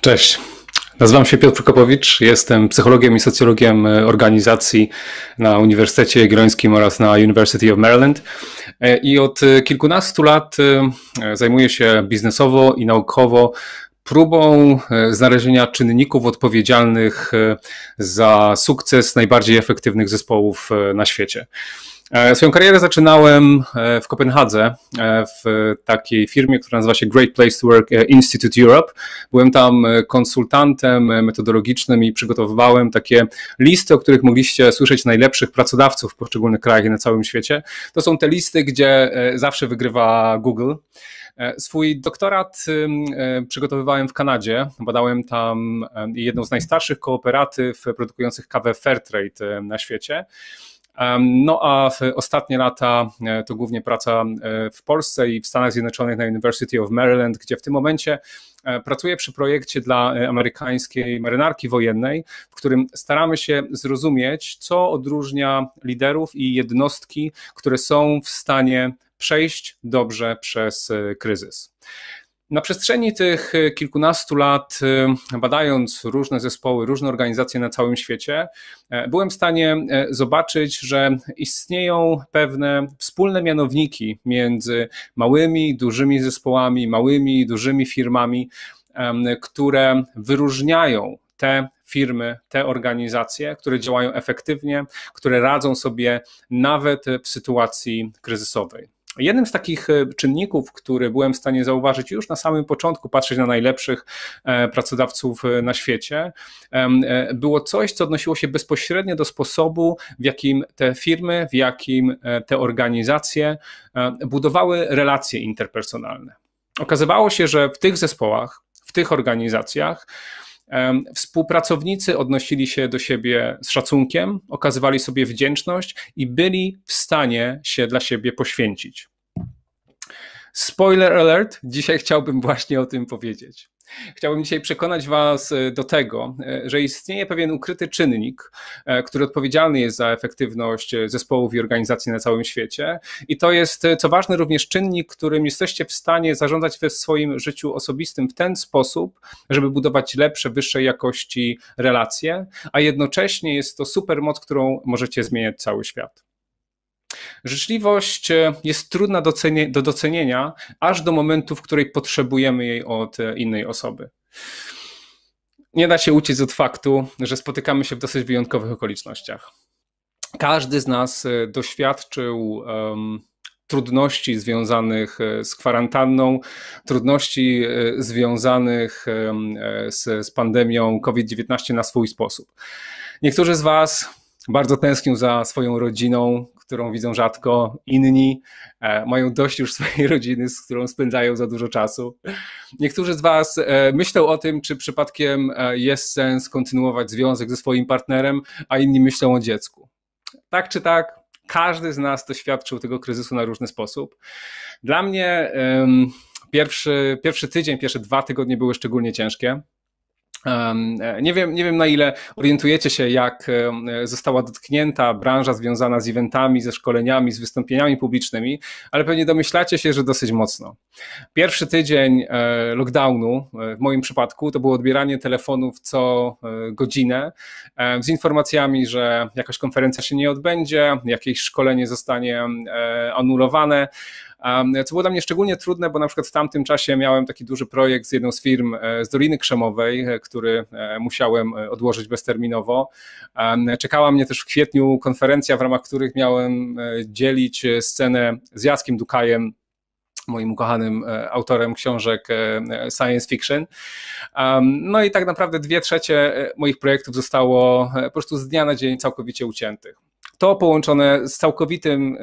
Cześć. Nazywam się Piotr Kopowicz. jestem psychologiem i socjologiem e, organizacji na Uniwersytecie Jagiellońskim oraz na University of Maryland e, i od e, kilkunastu lat zajmuję się biznesowo i naukowo próbą znalezienia czynników odpowiedzialnych za sukces najbardziej efektywnych zespołów na świecie. E, swoją karierę zaczynałem e, w Kopenhadze, e, w takiej firmie, która nazywa się Great Place to Work Institute Europe. Byłem tam konsultantem metodologicznym i przygotowywałem takie listy, o których mogliście słyszeć najlepszych pracodawców w poszczególnych krajach i na całym świecie. To są te listy, gdzie zawsze wygrywa Google. Swój doktorat przygotowywałem w Kanadzie. Badałem tam jedną z najstarszych kooperatyw produkujących kawę Fairtrade na świecie. No a w ostatnie lata e, to głównie praca e, w Polsce i w Stanach Zjednoczonych na University of Maryland, gdzie w tym momencie e, pracuję przy projekcie dla amerykańskiej marynarki wojennej, w którym staramy się zrozumieć, co odróżnia liderów i jednostki, które są w stanie przejść dobrze przez kryzys. Na przestrzeni tych e, kilkunastu lat, e, badając różne zespoły, różne organizacje na całym świecie, e, byłem w stanie zobaczyć, że istnieją pewne wspólne mianowniki między małymi, dużymi zespołami, małymi, dużymi firmami, które wyróżniają te firmy, te organizacje, które działają efektywnie, które radzą sobie nawet w sytuacji kryzysowej. Jednym z takich e, czynników, który byłem w stanie zauważyć już na samym początku, patrzeć na najlepszych e, pracodawców e, na świecie, było coś, co odnosiło się bezpośrednio do sposobu, w jakim te firmy, w jakim te organizacje budowały relacje interpersonalne. Okazywało się, że w tych zespołach, w tych organizacjach, Współpracownicy odnosili się do siebie z szacunkiem, okazywali sobie wdzięczność i byli w stanie się dla siebie poświęcić. Spoiler alert, dzisiaj chciałbym właśnie o tym powiedzieć. Chciałbym dzisiaj przekonać Was e, do tego, e, że istnieje pewien ukryty czynnik, e, który odpowiedzialny jest za efektywność zespołów i organizacji na całym świecie. I to jest, co ważne, również czynnik, którym jesteście w stanie zarządzać w swoim życiu osobistym w ten sposób, żeby budować lepsze, wyższej jakości relacje, a jednocześnie jest to super którą możecie zmieniać cały świat. Życzliwość e, jest trudna do, docenienia, aż do momentu, w której potrzebujemy jej od e, innej osoby. Nie da się uciec od faktu, że spotykamy się w dosyć wyjątkowych okolicznościach. Każdy z nas e, doświadczył um, trudności związanych z kwarantanną, trudności związanych z, z pandemią COVID-19 na swój sposób. Niektórzy z Was bardzo tęsknią za swoją rodziną, którą widzą rzadko, inni e, mają dość już swojej rodziny, z którą spędzają za dużo czasu. Niektórzy z Was e, myślą o tym, czy przypadkiem e, jest sens kontynuować związek ze swoim partnerem, a inni myślą o dziecku. Tak czy tak, każdy z nas doświadczył tego kryzysu na różny sposób. Dla mnie pierwszy, pierwszy tydzień, pierwsze dwa tygodnie były szczególnie ciężkie. E, nie wiem, nie wiem, na ile orientujecie się, jak e, została dotknięta branża związana z eventami, ze szkoleniami, z wystąpieniami publicznymi, ale pewnie domyślacie się, że dosyć mocno. Pierwszy tydzień e, lockdownu, w moim przypadku, to było odbieranie telefonów co godzinę z informacjami, że jakaś konferencja się nie odbędzie, jakieś szkolenie zostanie anulowane co było dla mnie szczególnie trudne, bo na przykład w tamtym czasie miałem taki duży projekt z jedną z firm e, z Doliny Krzemowej, e, który e, musiałem odłożyć bezterminowo. Czekała mnie też w kwietniu konferencja, w ramach których miałem dzielić scenę z Jackiem Dukajem moim ukochanym autorem książek science fiction. No i tak naprawdę dwie trzecie moich projektów zostało po prostu z dnia na dzień całkowicie uciętych. To połączone z całkowitym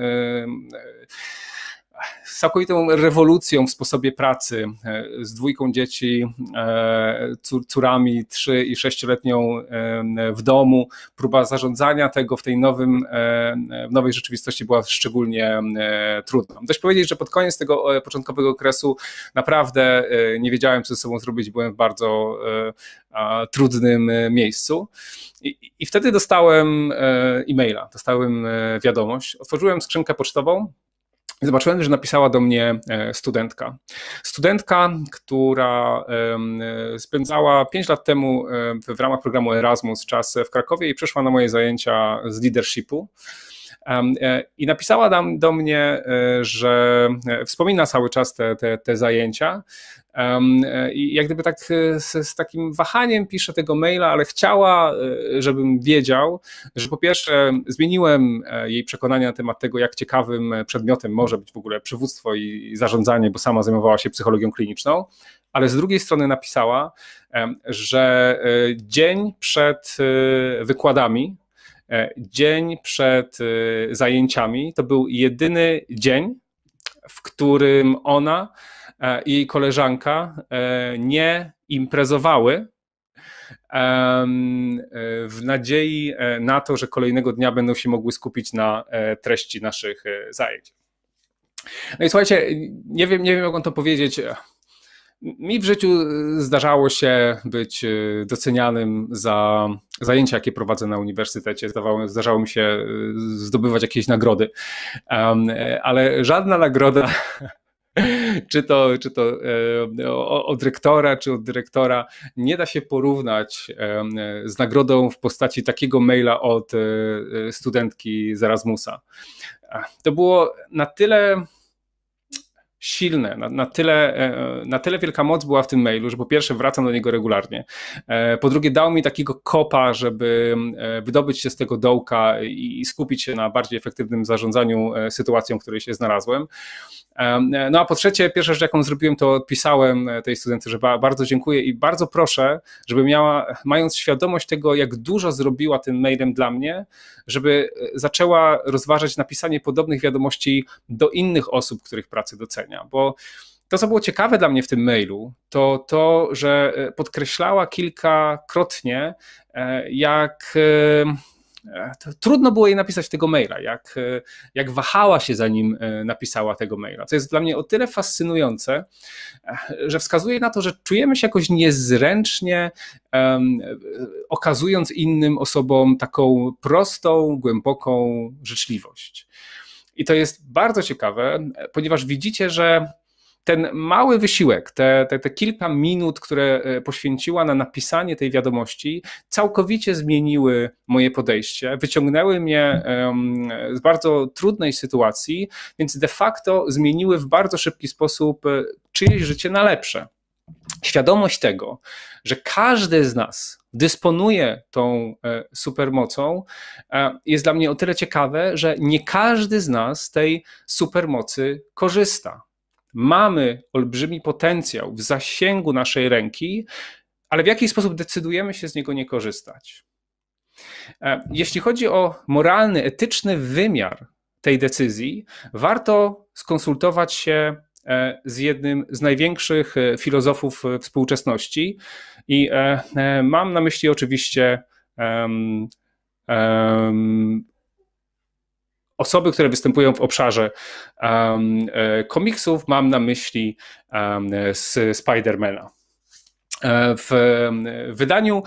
całkowitą rewolucją w sposobie pracy e, z dwójką dzieci, e, córami, trzy i sześcioletnią e, w domu. Próba zarządzania tego w tej nowym, w nowej rzeczywistości była szczególnie trudna. Dość powiedzieć, że pod koniec tego początkowego okresu naprawdę nie wiedziałem, co ze sobą zrobić, byłem w bardzo trudnym miejscu. I, i wtedy dostałem e-maila, dostałem wiadomość, otworzyłem skrzynkę pocztową, Zobaczyłem, że napisała do mnie e, studentka. Studentka, która e, spędzała 5 lat temu e, w ramach programu Erasmus czas w Krakowie i przyszła na moje zajęcia z leadershipu. E, I napisała tam do mnie, e, że e, wspomina cały czas te, te, te zajęcia. I jak gdyby tak z, z, takim wahaniem pisze tego maila, ale chciała, żebym wiedział, że po pierwsze zmieniłem jej przekonania na temat tego, jak ciekawym przedmiotem może być w ogóle przywództwo i zarządzanie, bo sama zajmowała się psychologią kliniczną, ale z drugiej strony napisała, że dzień przed wykładami, E, dzień przed e, zajęciami to był jedyny dzień, w którym ona e, i jej koleżanka nie imprezowały w nadziei na to, że kolejnego dnia będą się mogły skupić na treści naszych zajęć. No i słuchajcie, nie wiem, nie wiem jak on to powiedzieć. Mi w życiu y, zdarzało się być y, docenianym za zajęcia, jakie prowadzę na uniwersytecie. Zdawało, zdarzało mi się y, zdobywać jakieś nagrody, e, ale żadna nagroda czy to, czy to e, od rektora, czy od dyrektora, nie da się porównać z nagrodą w postaci takiego maila od e, studentki z Erasmusa. To było na tyle silne, na, na, tyle, e, e, na tyle wielka moc była w tym mailu, że po pierwsze wracam do niego regularnie, e, po drugie dał mi takiego kopa, żeby wydobyć się z tego dołka i skupić się na bardziej efektywnym zarządzaniu sytuacją, w której się znalazłem. No a po trzecie, pierwsza rzecz, jaką zrobiłem, to odpisałem e, tej studentce, że bardzo dziękuję i bardzo proszę, żeby miała, mając świadomość tego, jak dużo zrobiła tym mailem dla mnie, żeby e, zaczęła rozważać napisanie podobnych wiadomości do innych osób, których pracę docenia, bo to, co było ciekawe dla mnie w tym mailu, to to, że e, podkreślała kilkakrotnie, jak trudno było jej napisać tego maila, jak, e, jak wahała się zanim e, napisała tego maila. To jest dla mnie o tyle fascynujące, e, że wskazuje na to, że czujemy się jakoś niezręcznie, um, okazując innym osobom taką prostą, głęboką życzliwość. I to jest bardzo ciekawe, ponieważ widzicie, że ten mały wysiłek, te, te, te kilka minut, które e, poświęciła na napisanie tej wiadomości, całkowicie zmieniły moje podejście, wyciągnęły mnie z bardzo trudnej sytuacji, więc de facto zmieniły w bardzo szybki sposób e, czyjeś życie na lepsze. Świadomość tego, że każdy z nas dysponuje tą e, supermocą, jest dla mnie o tyle ciekawe, że nie każdy z nas tej supermocy korzysta mamy olbrzymi potencjał w zasięgu naszej ręki, ale w jaki sposób decydujemy się z niego nie korzystać. E, jeśli chodzi o moralny, etyczny wymiar tej decyzji, warto skonsultować się e, z jednym z największych e, filozofów współczesności i mam na myśli oczywiście osoby, które występują w obszarze um, komiksów, mam na myśli um, Spidermana. E, w e, wydaniu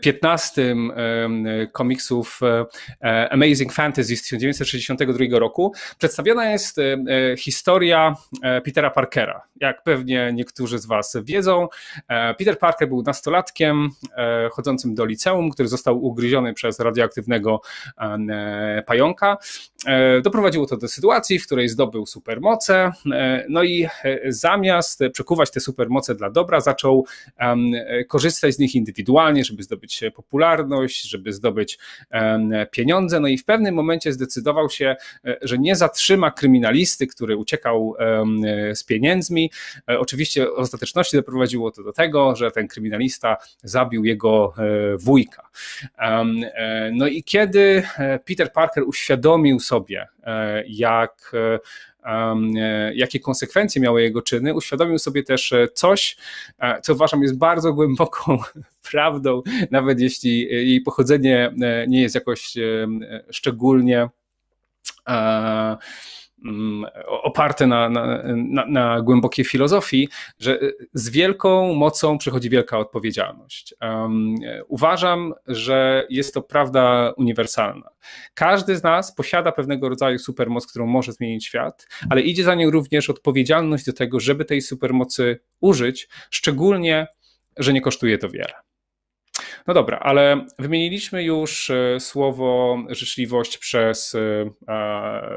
15 e, komiksów Amazing Fantasy z 1962 roku przedstawiona jest historia Petera Parkera. Jak pewnie niektórzy z Was wiedzą, Peter Parker był nastolatkiem chodzącym do liceum, który został ugryziony przez radioaktywnego pająka. Doprowadziło to do sytuacji, w której zdobył supermoce, no i zamiast przekuwać te supermoce dla dobra, zaczął korzystać z nich indywidualnie, żeby zdobyć e, popularność, żeby zdobyć pieniądze. No i w pewnym momencie zdecydował się, e, że nie zatrzyma kryminalisty, który uciekał z pieniędzmi. E, oczywiście w ostateczności doprowadziło to do tego, że ten kryminalista zabił jego wujka. No i kiedy Peter Parker uświadomił sobie, jak E, jakie konsekwencje miały jego czyny, uświadomił sobie też e, coś, e, co uważam jest bardzo głęboką prawdą, nawet jeśli jej pochodzenie nie jest jakoś szczególnie Mm, oparte na, na, na, na głębokiej filozofii, że y, z wielką mocą przychodzi wielka odpowiedzialność. Um, uważam, że jest to prawda uniwersalna. Każdy z nas posiada pewnego rodzaju supermoc, którą może zmienić świat, ale idzie za nią również odpowiedzialność do tego, żeby tej supermocy użyć, szczególnie, że nie kosztuje to wiele. No dobra, ale wymieniliśmy już e, słowo życzliwość przez e,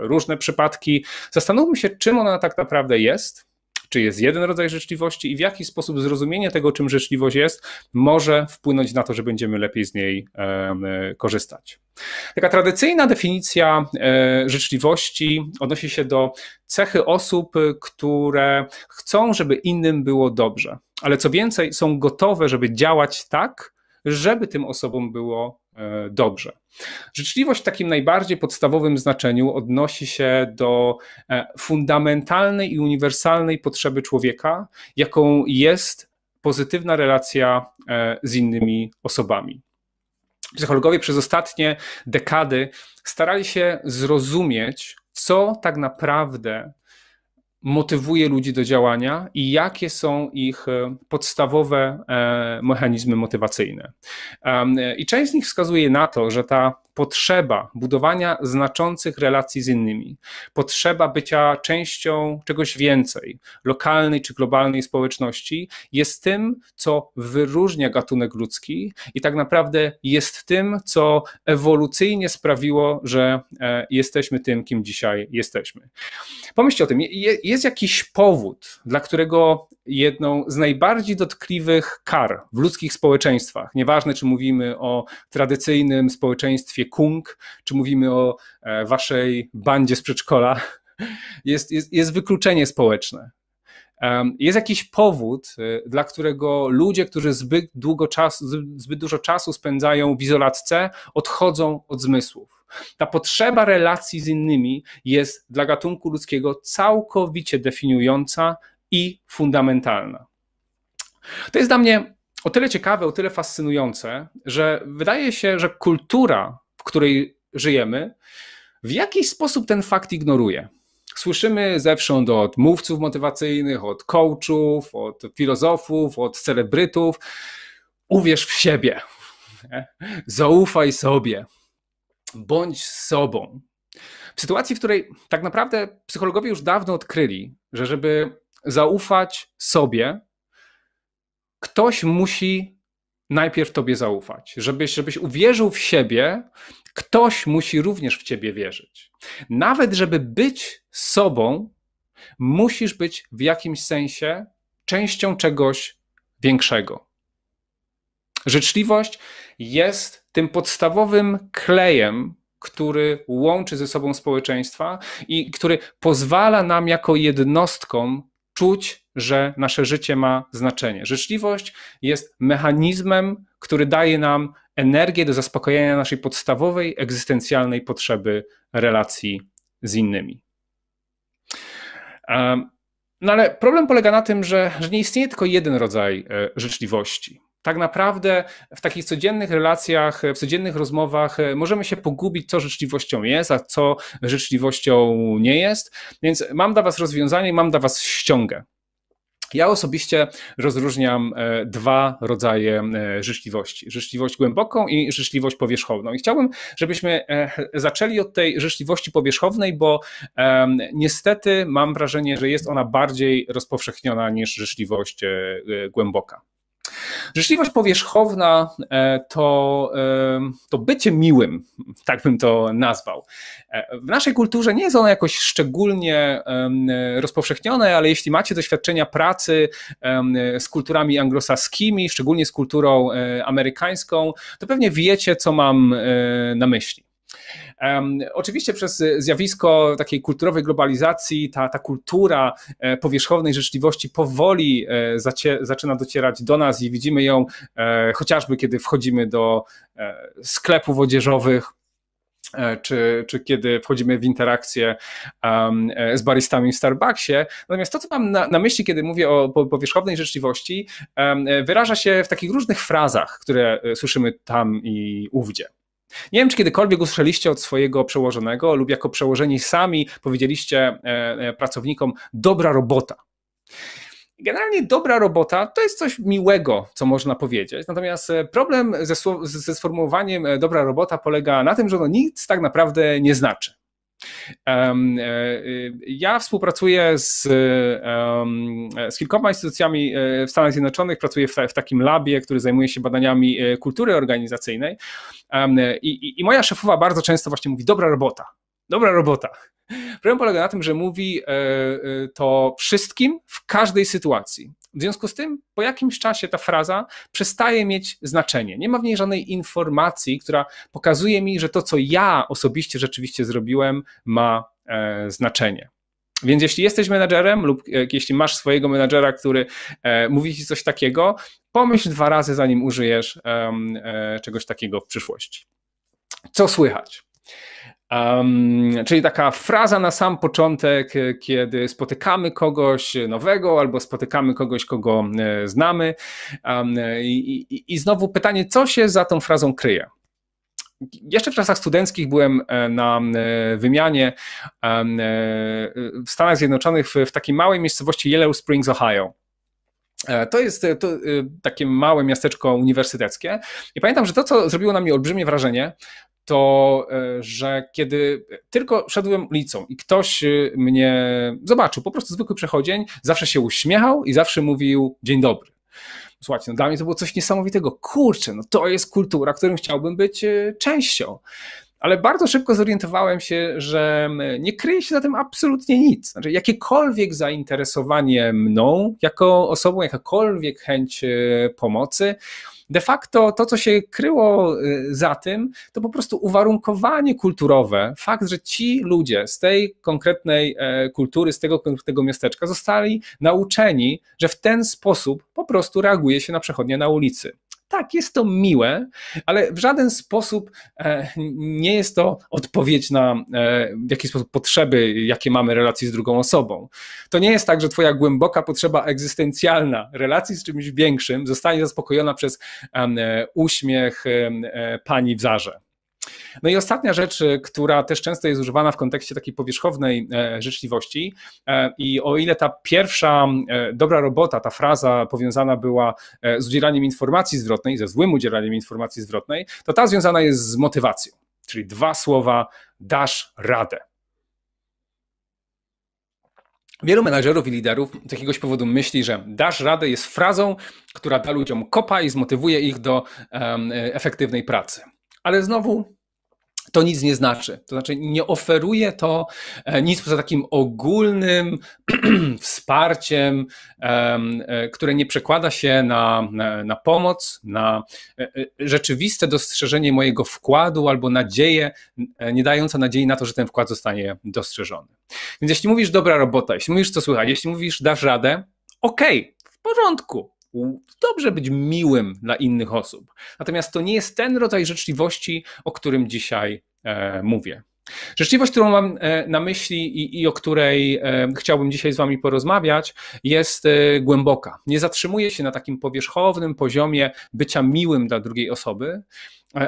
różne przypadki. Zastanówmy się, czym ona tak naprawdę jest. Czy jest jeden rodzaj życzliwości i w jaki sposób zrozumienie tego, czym życzliwość jest, może wpłynąć na to, że będziemy lepiej z niej e, korzystać. Taka tradycyjna definicja życzliwości odnosi się do cechy osób, które chcą, żeby innym było dobrze, ale co więcej, są gotowe, żeby działać tak, żeby tym osobom było e, dobrze. Życzliwość w takim najbardziej podstawowym znaczeniu odnosi się do e, fundamentalnej i uniwersalnej potrzeby człowieka, jaką jest pozytywna relacja e, z innymi osobami. Psychologowie przez ostatnie dekady starali się zrozumieć, co tak naprawdę motywuje ludzi do działania i jakie są ich e, podstawowe e, mechanizmy motywacyjne. E, I część z nich wskazuje na to, że ta potrzeba budowania znaczących relacji z innymi, potrzeba bycia częścią czegoś więcej, lokalnej czy globalnej społeczności, jest tym, co wyróżnia gatunek ludzki i tak naprawdę jest tym, co ewolucyjnie sprawiło, że e, jesteśmy tym, kim dzisiaj jesteśmy. Pomyślcie o tym, jest jakiś powód, dla którego jedną z najbardziej dotkliwych kar w ludzkich społeczeństwach, nieważne czy mówimy o tradycyjnym społeczeństwie kung, czy mówimy o e, waszej bandzie z przedszkola, jest, jest, jest wykluczenie społeczne. Jest jakiś powód, e, dla którego ludzie, którzy zbyt, długo czasu, zbyt dużo czasu spędzają w izolatce, odchodzą od zmysłów. Ta potrzeba relacji z innymi jest dla gatunku ludzkiego całkowicie definiująca i fundamentalna. To jest dla mnie o tyle ciekawe, o tyle fascynujące, że wydaje się, że kultura w której żyjemy, w jakiś sposób ten fakt ignoruje. Słyszymy zewsząd od mówców motywacyjnych, od coachów, od filozofów, od celebrytów: uwierz w siebie, zaufaj sobie, bądź sobą. W sytuacji, w której tak naprawdę psychologowie już dawno odkryli, że żeby zaufać sobie, ktoś musi najpierw Tobie zaufać. Żebyś, żebyś uwierzył w siebie, ktoś musi również w Ciebie wierzyć. Nawet, żeby być sobą, musisz być w jakimś sensie częścią czegoś większego. Życzliwość jest tym podstawowym klejem, który łączy ze sobą społeczeństwa i który pozwala nam jako jednostkom czuć, że nasze życie ma znaczenie. Życzliwość jest mechanizmem, który daje nam energię do zaspokojenia naszej podstawowej, egzystencjalnej potrzeby relacji z innymi. No ale problem polega na tym, że, że nie istnieje tylko jeden rodzaj e, życzliwości tak naprawdę w takich codziennych relacjach, w codziennych rozmowach e, możemy się pogubić, co życzliwością jest, a co życzliwością nie jest. Więc mam dla Was rozwiązanie mam dla Was ściągę. Ja osobiście rozróżniam e, dwa rodzaje e, życzliwości. Życzliwość głęboką i życzliwość powierzchowną. I chciałbym, żebyśmy zaczęli od tej życzliwości powierzchownej, bo niestety mam wrażenie, że jest ona bardziej rozpowszechniona niż życzliwość głęboka. Życzliwość powierzchowna e, to, e, to bycie miłym, tak bym to nazwał. E, w naszej kulturze nie jest ono jakoś szczególnie rozpowszechnione, ale jeśli macie doświadczenia pracy z kulturami anglosaskimi, szczególnie z kulturą amerykańską, to pewnie wiecie, co mam na myśli. Oczywiście przez zjawisko takiej kulturowej globalizacji ta, ta kultura e, powierzchownej życzliwości powoli e, zacie, zaczyna docierać do nas i widzimy ją e, chociażby kiedy wchodzimy do sklepów odzieżowych, czy, czy kiedy wchodzimy w interakcję um, z baristami w Starbucksie. Natomiast to, co mam na, na myśli, kiedy mówię o powierzchownej życzliwości, um, wyraża się w takich różnych frazach, które słyszymy tam i ówdzie. Nie wiem, czy kiedykolwiek usłyszeliście od swojego przełożonego lub jako przełożeni sami powiedzieliście e, e, pracownikom dobra robota. Generalnie dobra robota to jest coś miłego, co można powiedzieć. Natomiast e, problem ze, ze sformułowaniem dobra robota polega na tym, że ono nic tak naprawdę nie znaczy. E, y, ja współpracuję z, e, z kilkoma instytucjami e, w Stanach Zjednoczonych, pracuję w, w takim labie, który zajmuje się badaniami kultury organizacyjnej I, i, i moja szefowa bardzo często właśnie mówi dobra robota, dobra robota. Problem polega na tym, że mówi to wszystkim w każdej sytuacji. W związku z tym po jakimś czasie ta fraza przestaje mieć znaczenie. Nie ma w niej żadnej informacji, która pokazuje mi, że to, co ja osobiście rzeczywiście zrobiłem, ma e, znaczenie. Więc jeśli jesteś menadżerem lub e, jeśli masz swojego menadżera, który e, mówi ci coś takiego, pomyśl dwa razy, zanim użyjesz e, czegoś takiego w przyszłości. Co słychać? Um, czyli taka fraza na sam początek, e, kiedy spotykamy kogoś nowego albo spotykamy kogoś, kogo e, znamy. Um, i, i, znowu pytanie, co się za tą frazą kryje? jeszcze w czasach studenckich byłem na wymianie w Stanach Zjednoczonych w takiej małej miejscowości Yellow Springs, Ohio. To jest to, takie małe miasteczko uniwersyteckie. I pamiętam, że to, co zrobiło na mnie olbrzymie wrażenie, to, e, że kiedy tylko szedłem ulicą i ktoś y, mnie zobaczył, po prostu zwykły przechodzień, zawsze się uśmiechał i zawsze mówił dzień dobry. Słuchajcie, no dla mnie to było coś niesamowitego. Kurczę, no to jest kultura, którą chciałbym być y, częścią. Ale bardzo szybko zorientowałem się, że nie kryje się za tym absolutnie nic. Znaczy, jakiekolwiek zainteresowanie mną, jako osobą, jakakolwiek chęć y, pomocy, de facto to, co się kryło y, za tym, to po prostu uwarunkowanie kulturowe, fakt, że ci ludzie z tej konkretnej e, kultury, z tego konkretnego miasteczka zostali nauczeni, że w ten sposób po prostu reaguje się na przechodnie na ulicy tak, jest to miłe, ale w żaden sposób e, nie jest to odpowiedź na e, w jaki sposób potrzeby, jakie mamy relacji z drugą osobą. To nie jest tak, że twoja głęboka potrzeba egzystencjalna relacji z czymś większym zostanie zaspokojona przez e, uśmiech pani w zarze. No i ostatnia rzecz, y, która też często jest używana w kontekście takiej powierzchownej e, życzliwości e, i o ile ta pierwsza e, dobra robota, ta fraza powiązana była z udzielaniem informacji zwrotnej, ze złym udzielaniem informacji zwrotnej, to ta związana jest z motywacją, czyli dwa słowa dasz radę. Wielu menadżerów i liderów z jakiegoś powodu myśli, że dasz radę jest frazą, która da ludziom kopa i zmotywuje ich do um, efektywnej pracy ale znowu to nic nie znaczy. To znaczy, nie oferuje to e, nic poza takim ogólnym wsparciem, e, które nie przekłada się na, na, pomoc, na e, rzeczywiste dostrzeżenie mojego wkładu albo nadzieję, nie dająca nadziei na to, że ten wkład zostanie dostrzeżony. Więc jeśli mówisz dobra robota, jeśli mówisz co słychać, jeśli mówisz dasz radę, okej, okay, w porządku, dobrze być miłym dla innych osób. Natomiast to nie jest ten rodzaj życzliwości, o którym dzisiaj e, mówię. Rzeczliwość, którą mam e, na myśli i, i, o której e, chciałbym dzisiaj z Wami porozmawiać, jest e, głęboka. Nie zatrzymuje się na takim powierzchownym poziomie bycia miłym dla drugiej osoby,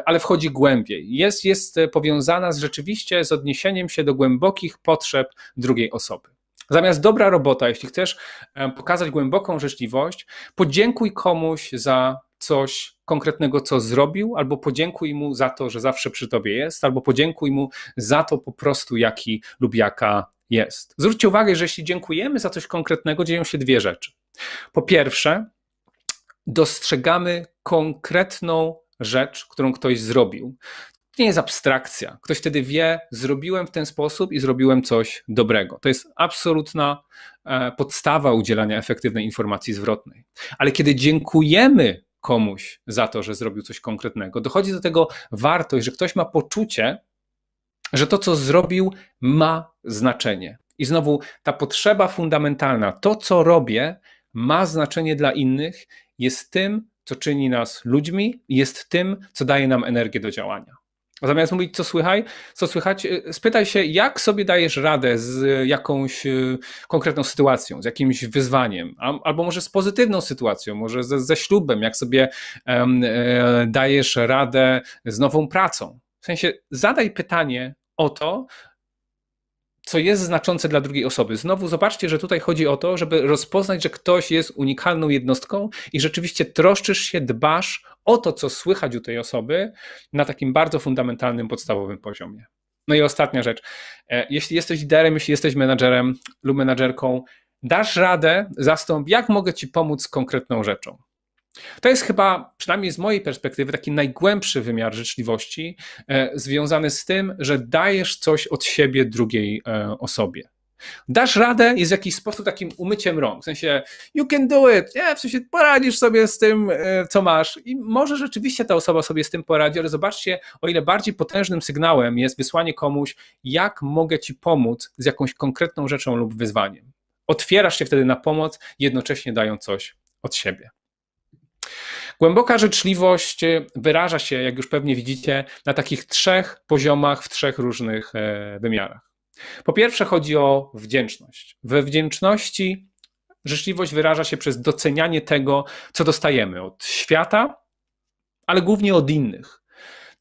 ale wchodzi głębiej. Jest, jest powiązana z, rzeczywiście z odniesieniem się do głębokich potrzeb drugiej osoby. Zamiast dobra robota, jeśli chcesz e, pokazać głęboką życzliwość, podziękuj komuś za coś konkretnego, co zrobił, albo podziękuj mu za to, że zawsze przy tobie jest, albo podziękuj mu za to po prostu, jaki lub jaka jest. Zwróćcie uwagę, że jeśli dziękujemy za coś konkretnego, dzieją się dwie rzeczy. Po pierwsze, dostrzegamy konkretną rzecz, którą ktoś zrobił to nie jest abstrakcja. Ktoś wtedy wie, zrobiłem w ten sposób i zrobiłem coś dobrego. To jest absolutna e, podstawa udzielania efektywnej informacji zwrotnej. Ale kiedy dziękujemy komuś za to, że zrobił coś konkretnego, dochodzi do tego wartość, że ktoś ma poczucie, że to, co zrobił, ma znaczenie. I znowu ta potrzeba fundamentalna, to, co robię, ma znaczenie dla innych, jest tym, co czyni nas ludźmi, jest tym, co daje nam energię do działania. Zamiast mówić, co słychać, co słychać, y, spytaj się, jak sobie dajesz radę z y, jakąś y, konkretną sytuacją, z jakimś wyzwaniem, albo może z pozytywną sytuacją, może ze, ze ślubem, jak sobie um, dajesz radę z nową pracą. W sensie zadaj pytanie o to, co jest znaczące dla drugiej osoby. Znowu zobaczcie, że tutaj chodzi o to, żeby rozpoznać, że ktoś jest unikalną jednostką i rzeczywiście troszczysz się, dbasz o to, co słychać u tej osoby na takim bardzo fundamentalnym, podstawowym poziomie. No i ostatnia rzecz. E, jeśli jesteś liderem, jeśli jesteś menadżerem lub menadżerką, dasz radę, zastąp, jak mogę ci pomóc konkretną rzeczą. To jest chyba, przynajmniej z mojej perspektywy, taki najgłębszy wymiar życzliwości, e, związany z tym, że dajesz coś od siebie drugiej e, osobie. Dasz radę jest w jakiś sposób takim umyciem rąk, w sensie you can do it, nie? w sensie poradzisz sobie z tym, e, co masz i może rzeczywiście ta osoba sobie z tym poradzi, ale zobaczcie, o ile bardziej potężnym sygnałem jest wysłanie komuś, jak mogę ci pomóc z jakąś konkretną rzeczą lub wyzwaniem. Otwierasz się wtedy na pomoc, jednocześnie dając coś od siebie. Głęboka życzliwość y, wyraża się, jak już pewnie widzicie, na takich trzech poziomach w trzech różnych e, wymiarach. Po pierwsze, chodzi o wdzięczność. We wdzięczności życzliwość wyraża się przez docenianie tego, co dostajemy od świata, ale głównie od innych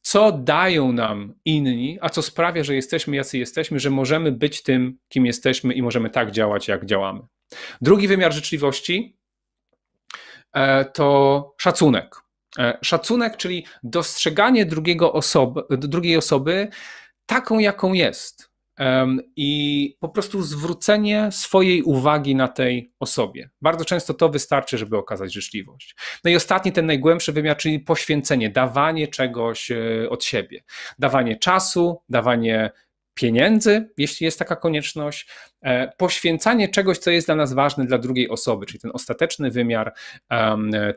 co dają nam inni, a co sprawia, że jesteśmy jacy jesteśmy, że możemy być tym, kim jesteśmy i możemy tak działać, jak działamy. Drugi wymiar życzliwości E, to szacunek. E, szacunek, czyli dostrzeganie drugiego osoby, drugiej osoby taką, jaką jest. I po prostu zwrócenie swojej uwagi na tej osobie. Bardzo często to wystarczy, żeby okazać życzliwość. No i ostatni, ten najgłębszy wymiar, czyli poświęcenie, dawanie czegoś e, od siebie. Dawanie czasu, dawanie pieniędzy, jeśli jest taka konieczność, e, poświęcanie czegoś, co jest dla nas ważne dla drugiej osoby, czyli ten ostateczny wymiar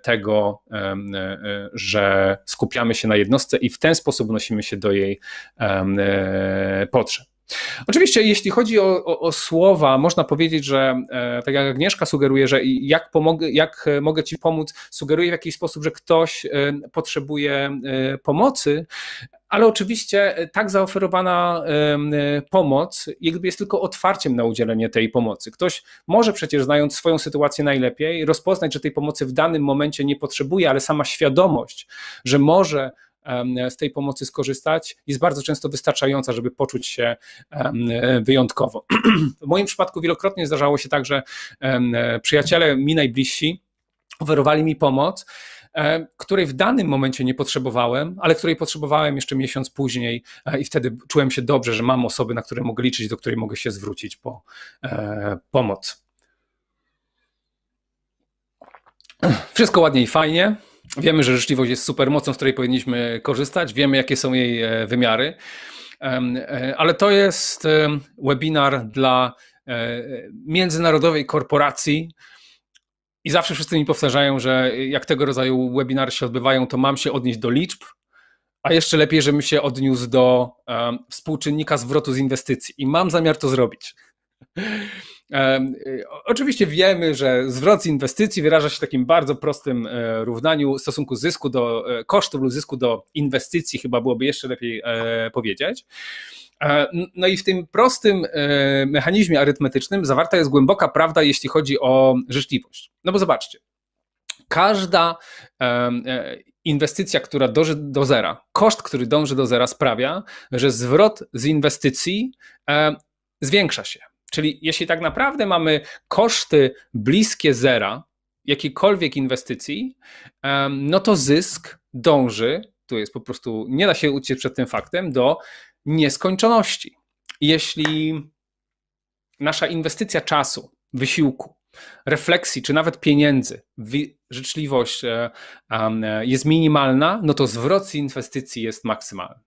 tego, e, że skupiamy się na jednostce i w ten sposób odnosimy się do jej e, potrzeb. Oczywiście, jeśli chodzi o, o, o słowa, można powiedzieć, że e, tak jak Agnieszka sugeruje, że jak, pomogę, jak e, mogę ci pomóc, sugeruje w jakiś sposób, że ktoś e, potrzebuje e, pomocy, ale oczywiście e, tak zaoferowana e, pomoc jakby jest tylko otwarciem na udzielenie tej pomocy. Ktoś może przecież znając swoją sytuację najlepiej rozpoznać, że tej pomocy w danym momencie nie potrzebuje, ale sama świadomość, że może z tej pomocy skorzystać, jest bardzo często wystarczająca, żeby poczuć się wyjątkowo. W moim przypadku wielokrotnie zdarzało się tak, że przyjaciele mi najbliżsi oferowali mi pomoc, której w danym momencie nie potrzebowałem, ale której potrzebowałem jeszcze miesiąc później e, i wtedy czułem się dobrze, że mam osoby, na które mogę liczyć, do której mogę się zwrócić po e, pomoc. Wszystko ładnie i fajnie. Wiemy, że życzliwość jest supermocą, z której powinniśmy korzystać, wiemy, jakie są jej e, wymiary, e, ale to jest webinar dla e, międzynarodowej korporacji. I zawsze wszyscy mi powtarzają, że jak tego rodzaju webinary się odbywają, to mam się odnieść do liczb, a jeszcze lepiej, żebym się odniósł do współczynnika zwrotu z inwestycji. I mam zamiar to zrobić. Y, oczywiście wiemy, że zwrot z inwestycji wyraża się w takim bardzo prostym e, równaniu stosunku zysku do e, kosztów lub zysku do inwestycji, chyba byłoby jeszcze lepiej e, powiedzieć. No i w tym prostym mechanizmie arytmetycznym zawarta jest głęboka prawda, jeśli chodzi o życzliwość. No bo zobaczcie, każda inwestycja, która dąży do zera, koszt, który dąży do zera, sprawia, że zwrot z inwestycji zwiększa się. Czyli jeśli tak naprawdę mamy koszty bliskie zera jakiejkolwiek inwestycji, no to zysk dąży, tu jest po prostu, nie da się uciec przed tym faktem, do nieskończoności. Jeśli nasza inwestycja czasu, wysiłku, refleksji, czy nawet pieniędzy, życzliwość e, jest minimalna, no to zwrot z inwestycji jest maksymalny.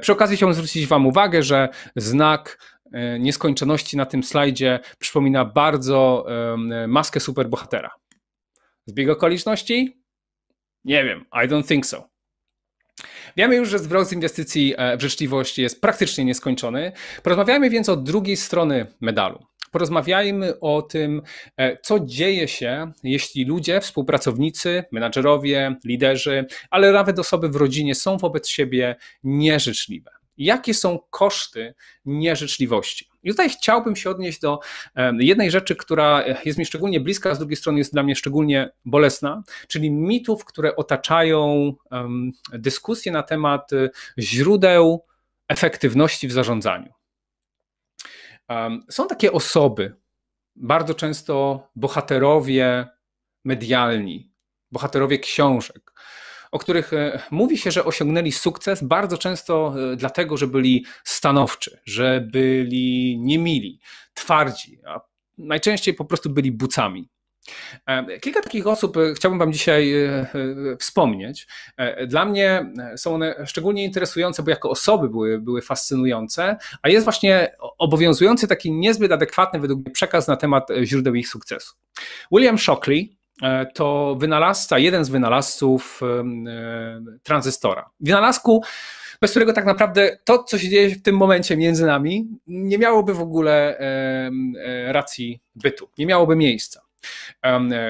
Przy okazji chciałbym zwrócić Wam uwagę, że znak E, nieskończoności na tym slajdzie przypomina bardzo e, maskę superbohatera. Zbieg okoliczności? Nie wiem, I don't think so. Wiemy już, że zwrot z inwestycji e, w życzliwość jest praktycznie nieskończony. Porozmawiajmy więc o drugiej strony medalu. Porozmawiajmy o tym, co dzieje się, jeśli ludzie, współpracownicy, menadżerowie, liderzy, ale nawet osoby w rodzinie są wobec siebie nieżyczliwe jakie są koszty nierzeczliwości? I tutaj chciałbym się odnieść do jednej rzeczy, która jest mi szczególnie bliska, a z drugiej strony jest dla mnie szczególnie bolesna, czyli mitów, które otaczają dyskusję na temat y, źródeł efektywności w zarządzaniu. Są takie osoby, bardzo często bohaterowie medialni, bohaterowie książek, o których e, mówi się, że osiągnęli sukces bardzo często e, dlatego, że byli stanowczy, że byli niemili, twardzi, a najczęściej po prostu byli bucami. E, kilka takich osób chciałbym Wam dzisiaj wspomnieć. Dla mnie są one szczególnie interesujące, bo jako osoby były, były fascynujące, a jest właśnie obowiązujący taki niezbyt adekwatny według mnie przekaz na temat źródeł ich sukcesu. William Shockley, E, to wynalazca, jeden z wynalazców e, tranzystora. Wynalazku, bez którego tak naprawdę to, co się dzieje w tym momencie między nami, nie miałoby w ogóle e, racji bytu, nie miałoby miejsca.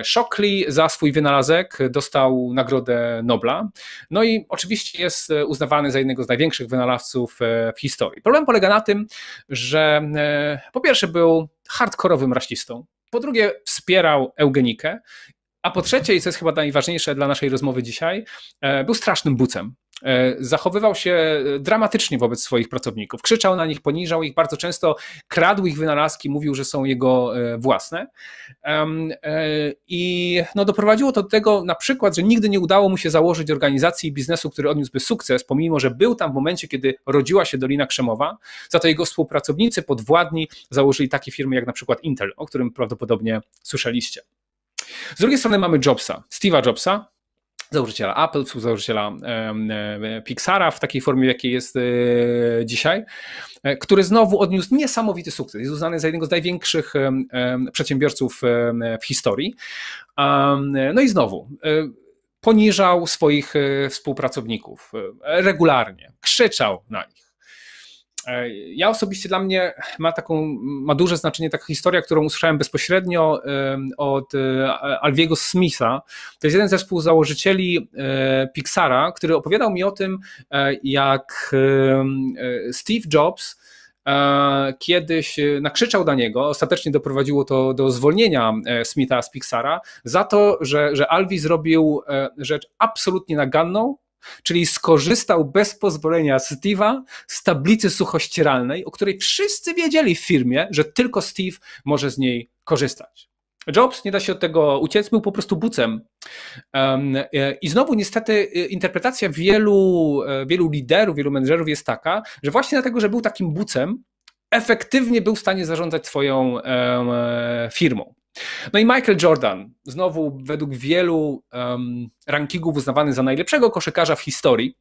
Shockley za swój wynalazek dostał Nagrodę Nobla. No i oczywiście jest uznawany za jednego z największych wynalazców w historii. Problem polega na tym, że po pierwsze był hardkorowym rasistą. Po drugie, wspierał eugenikę a po trzecie, i co jest chyba najważniejsze dla naszej rozmowy dzisiaj, e, był strasznym bucem. E, zachowywał się dramatycznie wobec swoich pracowników. Krzyczał na nich, poniżał ich, bardzo często kradł ich wynalazki, mówił, że są jego e, własne. I no, doprowadziło to do tego na przykład, że nigdy nie udało mu się założyć organizacji i biznesu, który odniósłby sukces, pomimo że był tam w momencie, kiedy rodziła się Dolina Krzemowa. Za to jego współpracownicy, podwładni założyli takie firmy jak na przykład Intel, o którym prawdopodobnie słyszeliście. Z drugiej strony mamy Jobsa, Steve'a Jobsa, założyciela Apple, współzałożyciela Pixara w takiej formie, w jakiej jest e, dzisiaj, e, który znowu odniósł niesamowity sukces. Jest uznany za jednego z największych przedsiębiorców w historii. E, no i znowu poniżał swoich współpracowników regularnie, krzyczał na nich E, ja osobiście dla mnie ma taką, ma duże znaczenie taka historia, którą usłyszałem bezpośrednio od e, Alviego Smitha. To jest jeden ze założycieli e, Pixara, który opowiadał mi o tym, jak Steve Jobs kiedyś nakrzyczał na niego, ostatecznie doprowadziło to do zwolnienia Smitha z Pixara, za to, że, że Alvi zrobił rzecz absolutnie naganną, Czyli skorzystał bez pozwolenia Steve'a z tablicy suchościeralnej, o której wszyscy wiedzieli w firmie, że tylko Steve może z niej korzystać. Jobs nie da się od tego uciec, był po prostu bucem. E, I znowu niestety e, interpretacja wielu, e, wielu liderów, wielu menedżerów jest taka, że właśnie dlatego, że był takim bucem, efektywnie był w stanie zarządzać swoją firmą. No i Michael Jordan, znowu według wielu um, rankingów uznawany za najlepszego koszykarza w historii,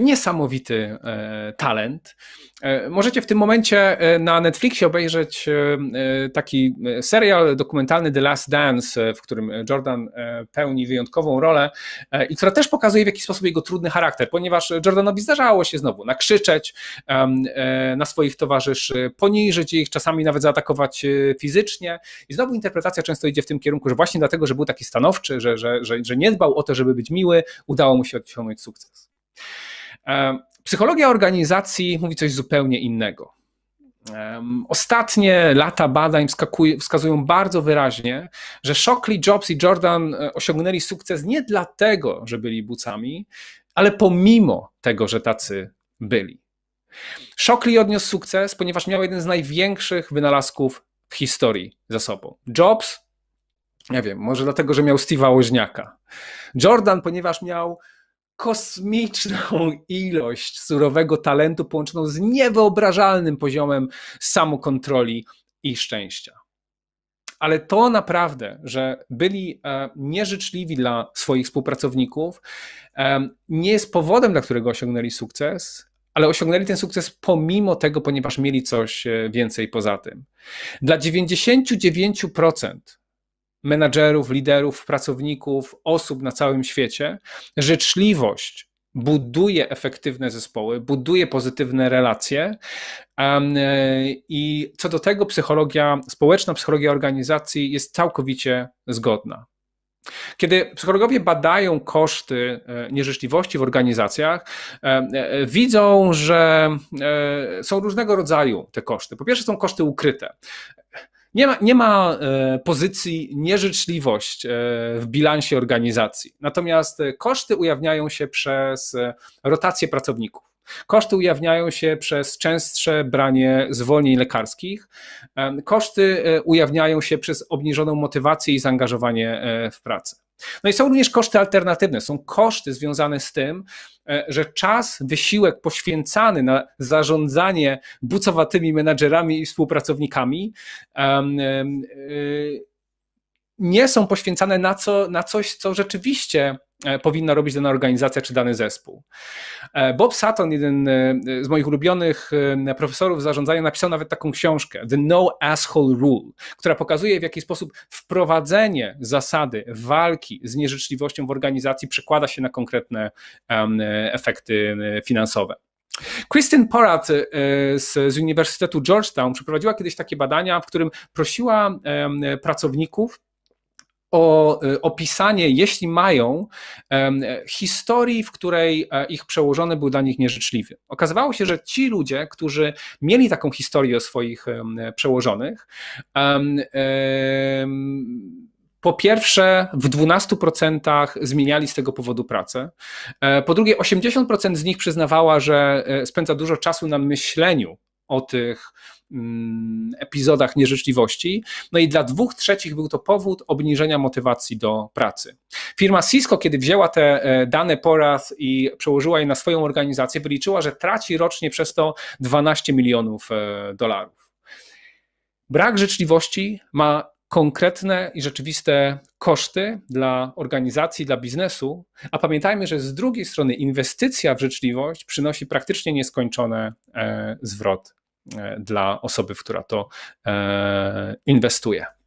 Niesamowity e, talent. E, możecie w tym momencie e, na Netflixie obejrzeć taki serial dokumentalny The Last Dance, w którym Jordan pełni wyjątkową rolę i która też pokazuje w jaki sposób jego trudny charakter, ponieważ Jordanowi zdarzało się znowu nakrzyczeć na swoich towarzyszy, poniżyć ich, czasami nawet zaatakować fizycznie. I znowu interpretacja często idzie w tym kierunku, że właśnie dlatego, że był taki stanowczy, że, że, że, że nie dbał o to, żeby być miły, udało mu się odciągnąć sukces. E, psychologia organizacji mówi coś zupełnie innego. Ostatnie lata badań wskazują bardzo wyraźnie, że Shockley, Jobs i Jordan e, osiągnęli sukces nie dlatego, że byli bucami, ale pomimo tego, że tacy byli. Shockley odniósł sukces, ponieważ miał jeden z największych wynalazków w historii za sobą. Jobs, nie wiem, może dlatego, że miał Steve'a Łoźniaka. Jordan, ponieważ miał kosmiczną ilość surowego talentu połączoną z niewyobrażalnym poziomem samokontroli i szczęścia. Ale to naprawdę, że byli e, nieżyczliwi dla swoich współpracowników, e, nie jest powodem, dla którego osiągnęli sukces, ale osiągnęli ten sukces pomimo tego, ponieważ mieli coś e, więcej poza tym. Dla 99% menadżerów, liderów, pracowników, osób na całym świecie. Życzliwość buduje efektywne zespoły, buduje pozytywne relacje. E, I co do tego psychologia społeczna, psychologia organizacji jest całkowicie zgodna. Kiedy psychologowie badają koszty e, nierzeczliwości w organizacjach, e, widzą, że są różnego rodzaju te koszty. Po pierwsze, są koszty ukryte nie ma, nie ma e, pozycji nieżyczliwość e, w bilansie organizacji, natomiast e, koszty ujawniają się przez rotację pracowników. Koszty ujawniają się przez częstsze branie zwolnień lekarskich. Koszty e, ujawniają się przez obniżoną motywację i zaangażowanie e, w pracę. No i są również koszty alternatywne, są koszty związane z tym, e, że czas, wysiłek poświęcany na zarządzanie bucowatymi menadżerami i współpracownikami nie są poświęcane na, co, na coś, co rzeczywiście E, powinna robić dana organizacja czy dany zespół. E, Bob Sutton, jeden e, z moich ulubionych profesorów zarządzania, napisał nawet taką książkę The No Asshole Rule, która pokazuje w jaki sposób wprowadzenie zasady walki z nieżyczliwością w organizacji przekłada się na konkretne efekty finansowe. Kristin Porat z, z Uniwersytetu Georgetown przeprowadziła kiedyś takie badania, w którym prosiła pracowników o y, opisanie, jeśli mają, historii, w której e, ich przełożony był dla nich nieżyczliwy. Okazywało się, że ci ludzie, którzy mieli taką historię o swoich przełożonych, po pierwsze, w 12% zmieniali z tego powodu pracę. E, po drugie, 80% z nich przyznawała, że e, spędza dużo czasu na myśleniu o tych Mm, epizodach nieżyczliwości. No i dla dwóch trzecich był to powód obniżenia motywacji do pracy. Firma Cisco, kiedy wzięła te e, dane raz i przełożyła je na swoją organizację, wyliczyła, że traci rocznie przez to 12 milionów e, dolarów. Brak życzliwości ma konkretne i rzeczywiste koszty dla organizacji, dla biznesu, a pamiętajmy, że z drugiej strony inwestycja w życzliwość przynosi praktycznie nieskończone e, zwroty dla osoby, która to e, inwestuje.